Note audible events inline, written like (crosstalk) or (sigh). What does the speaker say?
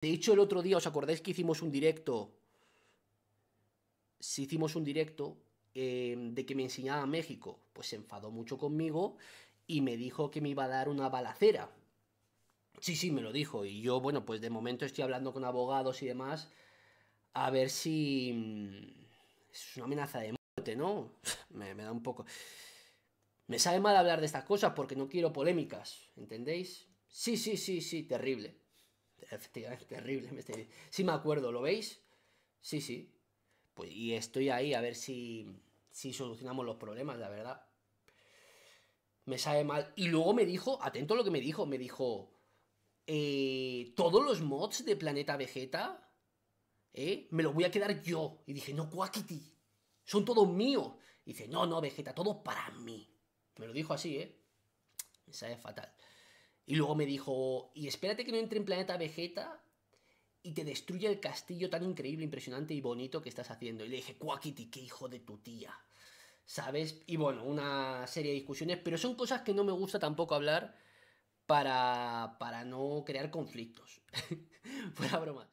De hecho, el otro día, ¿os acordáis que hicimos un directo? Si hicimos un directo em, de que me enseñaba México, pues se enfadó mucho conmigo y me dijo que me iba a dar una balacera. Sí, sí, me lo dijo. Y yo, bueno, pues de momento estoy hablando con abogados y demás. A ver si. Mm, es una amenaza de muerte, ¿no? (laughs) me, me da un poco. Me sabe mal hablar de estas cosas porque no quiero polémicas, ¿entendéis? Sí, sí, sí, sí, terrible efectivamente, terrible. Sí me acuerdo, ¿lo veis? Sí, sí. Pues, y estoy ahí a ver si, si solucionamos los problemas, la verdad. Me sabe mal. Y luego me dijo, atento a lo que me dijo, me dijo, eh, todos los mods de Planeta Vegeta, eh, me los voy a quedar yo. Y dije, no, Quackity, son todos míos. Y dice, no, no, Vegeta, todo para mí. Me lo dijo así, ¿eh? Me sabe fatal. Y luego me dijo, y espérate que no entre en planeta Vegeta y te destruya el castillo tan increíble, impresionante y bonito que estás haciendo. Y le dije, cuáquiti, qué hijo de tu tía. ¿Sabes? Y bueno, una serie de discusiones, pero son cosas que no me gusta tampoco hablar para, para no crear conflictos. (laughs) Fuera broma.